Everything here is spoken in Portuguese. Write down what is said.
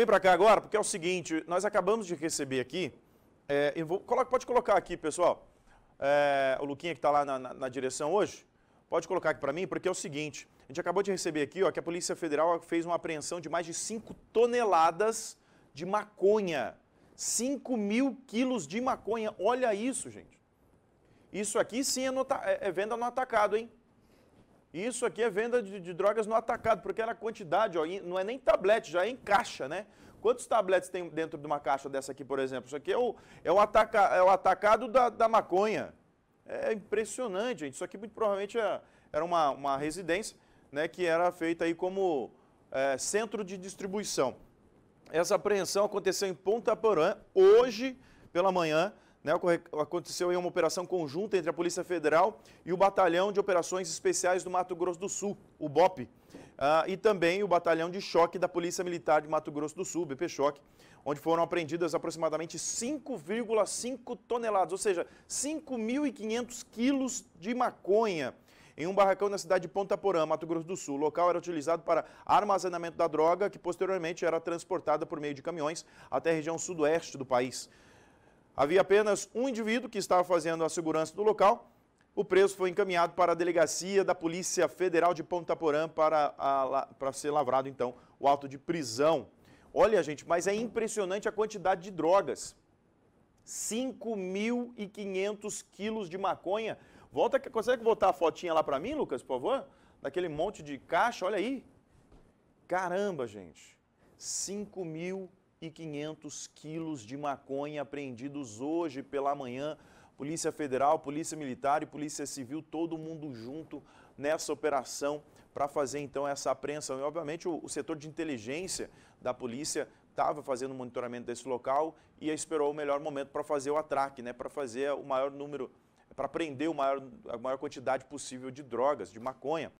Vem para cá agora, porque é o seguinte, nós acabamos de receber aqui, é, eu vou, coloca, pode colocar aqui, pessoal, é, o Luquinha que está lá na, na, na, direção hoje, pode colocar aqui para mim, porque é o seguinte, a gente acabou de receber aqui ó, que a Polícia Federal fez uma apreensão de mais de 5 toneladas de maconha. 5 mil quilos de maconha, olha isso, gente. Isso aqui sim é, é, é venda no atacado, hein? Isso aqui é venda de, de drogas no atacado, porque era quantidade, ó, não é nem tablete, já é em caixa, né? Quantos tabletes tem dentro de uma caixa dessa aqui, por exemplo? Isso aqui é o, é o, ataca, é o atacado da, da maconha. É impressionante, gente. Isso aqui muito provavelmente é, era uma, uma residência né, que era feita aí como é, centro de distribuição. Essa apreensão aconteceu em Ponta Porã, hoje pela manhã, né, aconteceu uma operação conjunta entre a Polícia Federal e o Batalhão de Operações Especiais do Mato Grosso do Sul, o BOP, uh, e também o Batalhão de Choque da Polícia Militar de Mato Grosso do Sul, BP Choque, onde foram apreendidas aproximadamente 5,5 toneladas, ou seja, 5.500 quilos de maconha em um barracão na cidade de Ponta Porã, Mato Grosso do Sul. O local era utilizado para armazenamento da droga, que posteriormente era transportada por meio de caminhões até a região sudoeste do país. Havia apenas um indivíduo que estava fazendo a segurança do local. O preso foi encaminhado para a delegacia da Polícia Federal de Ponta Porã para, a, para ser lavrado, então, o auto de prisão. Olha, gente, mas é impressionante a quantidade de drogas. 5.500 quilos de maconha. Volta, consegue voltar a fotinha lá para mim, Lucas, por favor? Daquele monte de caixa, olha aí. Caramba, gente. 5.500 e 500 quilos de maconha apreendidos hoje pela manhã. Polícia Federal, Polícia Militar e Polícia Civil, todo mundo junto nessa operação para fazer então essa apreensão. E obviamente o, o setor de inteligência da polícia estava fazendo o monitoramento desse local e esperou o melhor momento para fazer o atraque, né? para fazer o maior número, para prender o maior, a maior quantidade possível de drogas, de maconha.